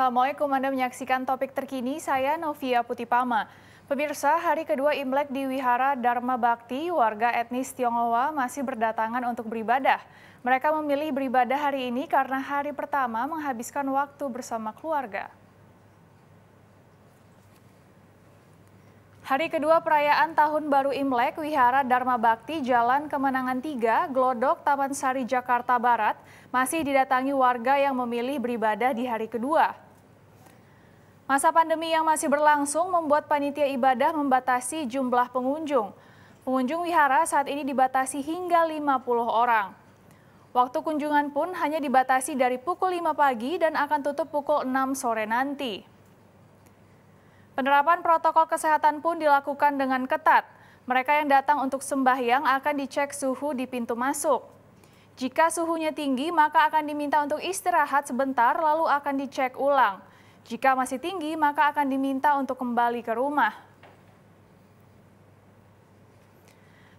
Assalamualaikum Anda menyaksikan topik terkini, saya Novia Putipama. Pemirsa, hari kedua Imlek di Wihara Dharma Bakti, warga etnis Tionghoa masih berdatangan untuk beribadah. Mereka memilih beribadah hari ini karena hari pertama menghabiskan waktu bersama keluarga. Hari kedua perayaan Tahun Baru Imlek, Wihara Dharma Bakti Jalan Kemenangan 3, Glodok, Taman Sari, Jakarta Barat, masih didatangi warga yang memilih beribadah di hari kedua. Masa pandemi yang masih berlangsung membuat panitia ibadah membatasi jumlah pengunjung. Pengunjung wihara saat ini dibatasi hingga 50 orang. Waktu kunjungan pun hanya dibatasi dari pukul 5 pagi dan akan tutup pukul 6 sore nanti. Penerapan protokol kesehatan pun dilakukan dengan ketat. Mereka yang datang untuk sembahyang akan dicek suhu di pintu masuk. Jika suhunya tinggi, maka akan diminta untuk istirahat sebentar lalu akan dicek ulang. Jika masih tinggi, maka akan diminta untuk kembali ke rumah.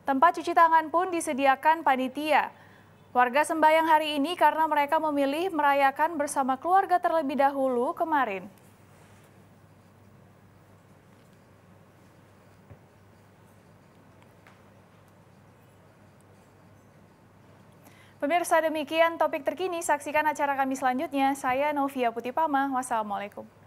Tempat cuci tangan pun disediakan panitia. Warga sembahyang hari ini karena mereka memilih merayakan bersama keluarga terlebih dahulu kemarin. Pemirsa demikian topik terkini, saksikan acara kami selanjutnya. Saya Novia Putipama, wassalamualaikum.